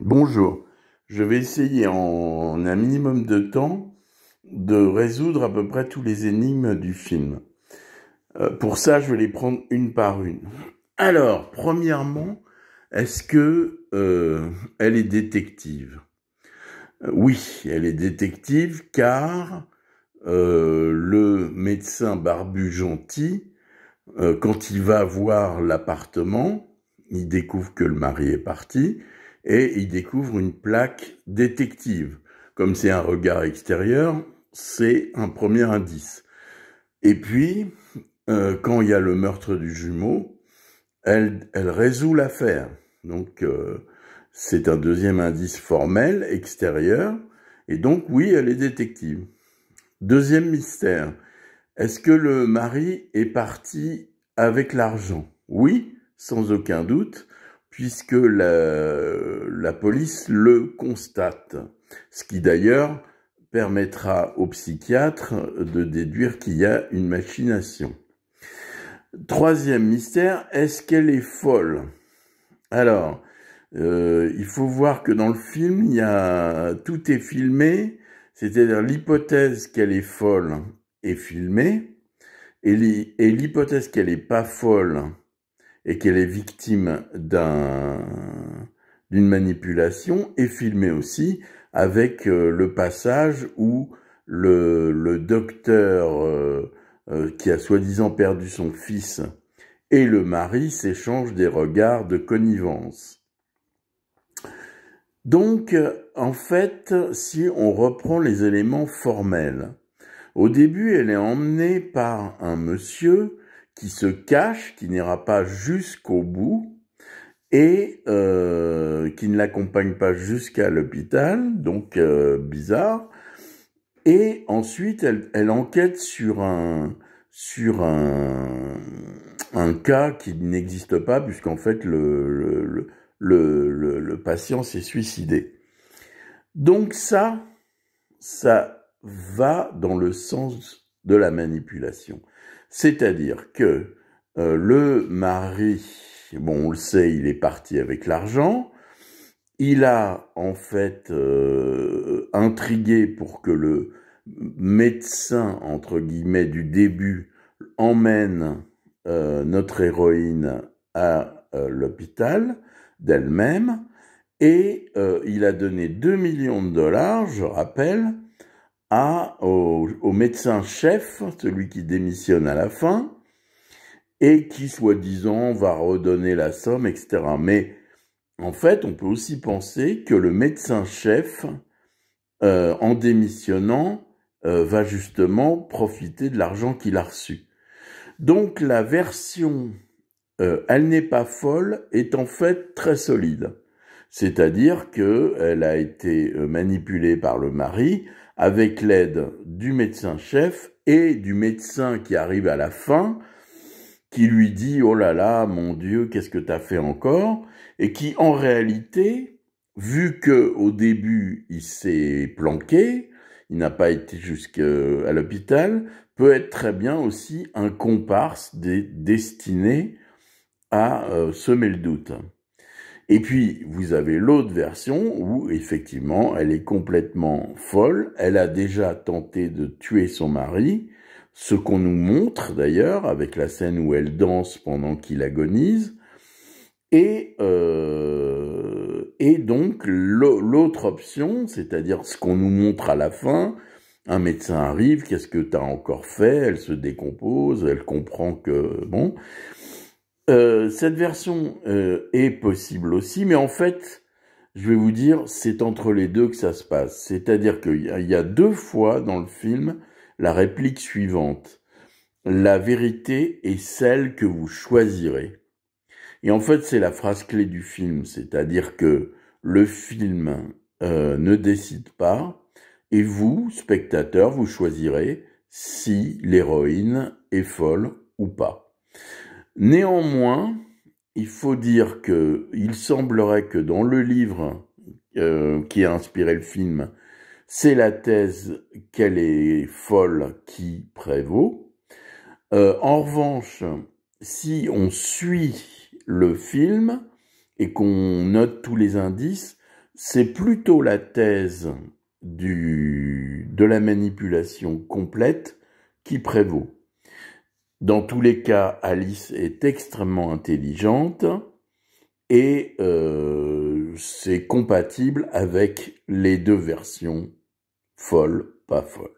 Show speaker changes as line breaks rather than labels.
Bonjour, je vais essayer en un minimum de temps de résoudre à peu près tous les énigmes du film. Euh, pour ça, je vais les prendre une par une. Alors, premièrement, est-ce que euh, elle est détective euh, Oui, elle est détective car le médecin barbu gentil, quand il va voir l'appartement, il découvre que le mari est parti et il découvre une plaque détective. Comme c'est un regard extérieur, c'est un premier indice. Et puis, euh, quand il y a le meurtre du jumeau, elle, elle résout l'affaire. Donc, euh, c'est un deuxième indice formel, extérieur, et donc oui, elle est détective. Deuxième mystère, est-ce que le mari est parti avec l'argent Oui, sans aucun doute, puisque la, la police le constate, ce qui d'ailleurs permettra au psychiatre de déduire qu'il y a une machination. Troisième mystère, est-ce qu'elle est folle Alors, euh, il faut voir que dans le film, il a, tout est filmé, c'est-à-dire l'hypothèse qu'elle est folle est filmée, et l'hypothèse qu'elle n'est pas folle et qu'elle est victime d'un d'une manipulation est filmée aussi avec euh, le passage où le, le docteur euh, euh, qui a soi-disant perdu son fils et le mari s'échangent des regards de connivence. Donc, en fait, si on reprend les éléments formels, au début, elle est emmenée par un monsieur qui se cache, qui n'ira pas jusqu'au bout, et euh, qui ne l'accompagne pas jusqu'à l'hôpital, donc euh, bizarre. Et ensuite, elle, elle, enquête sur un sur un, un cas qui n'existe pas puisqu'en fait le le, le, le, patient s'est suicidé. Donc ça, ça va dans le sens de la manipulation. C'est-à-dire que euh, le mari Bon, on le sait, il est parti avec l'argent. Il a en fait euh, intrigué pour que le médecin, entre guillemets, du début emmène euh, notre héroïne à euh, l'hôpital d'elle-même et il a donné 2 millions de dollars, je rappelle, à, au médecin chef, celui qui démissionne à la fin, et qui, soi-disant, va redonner la somme, etc. Mais en fait, on peut aussi penser que le médecin-chef, euh, en démissionnant, euh, va justement profiter de l'argent qu'il a reçu. Donc la version euh, Elle n'est pas folle est en fait très solide. C'est-à-dire qu'elle a été manipulée par le mari avec l'aide du médecin-chef et du médecin qui arrive à la fin, qui lui dit Oh là là, mon Dieu, qu'est-ce que t'as fait encore Et qui, en réalité, vu que au début il s'est planqué, il n'a pas été jusqu'à euh, l'hôpital, peut être très bien aussi un comparse des, destiné à euh, semer le doute. Et puis, vous avez l'autre version où, effectivement, elle est complètement folle. Elle a déjà tenté de tuer son mari. Ce qu'on nous montre, d'ailleurs, avec la scène où elle danse pendant qu'il agonise. Et, euh, et donc, l'autre option, c'est-à-dire ce qu'on nous montre à la fin, un médecin arrive, qu'est-ce que t'as encore fait Elle se décompose, elle comprend que... Bon... Euh, cette version euh, est possible aussi, mais en fait, je vais vous dire, c'est entre les deux que ça se passe. C'est-à-dire qu'il y, a deux fois dans le film la réplique suivante. La vérité est celle que vous choisirez. Et en fait, c'est la phrase clé du film, c'est-à-dire que le film euh, ne décide pas, et vous, spectateur, vous choisirez si l'héroïne est folle ou pas. Néanmoins, il faut dire que il semblerait que dans le livre euh, qui a inspiré le film, c'est la thèse qu'elle est folle qui prévaut. Euh, en revanche, si on suit le film et qu'on note tous les indices, c'est plutôt la thèse de la manipulation complète qui prévaut. Dans tous les cas, Alice est extrêmement intelligente et euh, c'est compatible avec les deux versions, folle, pas folle.